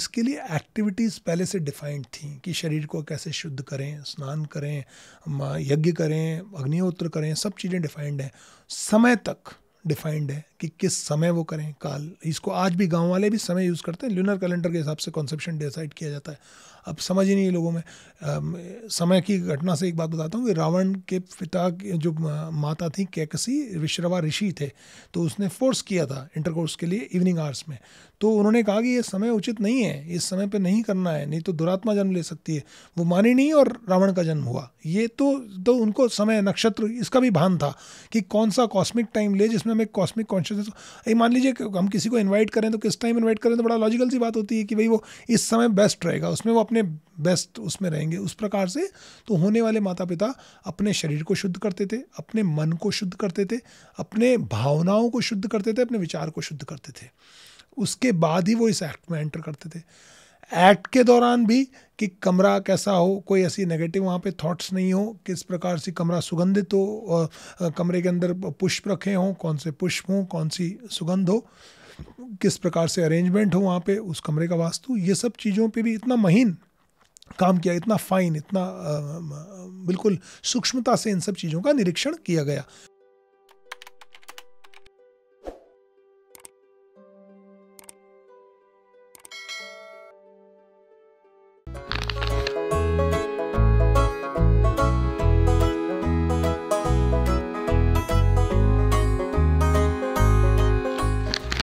इसके लिए एक्टिविटीज़ पहले से डिफाइंड थी कि शरीर को कैसे शुद्ध करें स्नान करें यज्ञ करें अग्निहोत्र करें सब चीज़ें डिफाइंड हैं समय तक डिफाइंड है कि किस समय वो करें काल इसको आज भी गांव वाले भी समय यूज़ करते हैं लूनर कैलेंडर के हिसाब से कॉन्सेप्शन डिसाइड किया जाता है अब समझ ही नहीं लोगों में आ, समय की घटना से एक बात बताता हूँ कि रावण के पिता जो माता थी कैकसी विश्रवा ऋषि थे तो उसने फोर्स किया था इंटरकोर्स के लिए इवनिंग आवर्स में तो उन्होंने कहा कि ये समय उचित नहीं है इस समय पर नहीं करना है नहीं तो दुरात्मा जन्म ले सकती है वो मानी नहीं और रावण का जन्म हुआ ये तो तो उनको समय नक्षत्र इसका भी भान था कि कौन सा कॉस्मिक टाइम ले जिसमें हमें कॉस्मिक कॉन्श अच्छे से ये मान लीजिए कि हम किसी को इन्वाइट करें तो किस टाइम इन्वाइट करें तो बड़ा लॉजिकल सी बात होती है कि भाई वो इस समय बेस्ट रहेगा उसमें वो अपने बेस्ट उसमें रहेंगे उस प्रकार से तो होने वाले माता पिता अपने शरीर को शुद्ध करते थे अपने मन को शुद्ध करते थे अपने भावनाओं को शुद्ध करते थे अपने विचार को शुद्ध करते थे उसके बाद ही वो इस एक्ट में एंटर करते थे एक्ट के दौरान भी कि कमरा कैसा हो कोई ऐसी नेगेटिव वहाँ पे थॉट्स नहीं हो किस प्रकार से कमरा सुगंधित हो और कमरे के अंदर पुष्प रखे हों कौन से पुष्प हों कौन सी सुगंध हो किस प्रकार से अरेंजमेंट हो वहाँ पे उस कमरे का वास्तु ये सब चीज़ों पे भी इतना महीन काम किया इतना फाइन इतना आ, बिल्कुल सूक्ष्मता से इन सब चीज़ों का निरीक्षण किया गया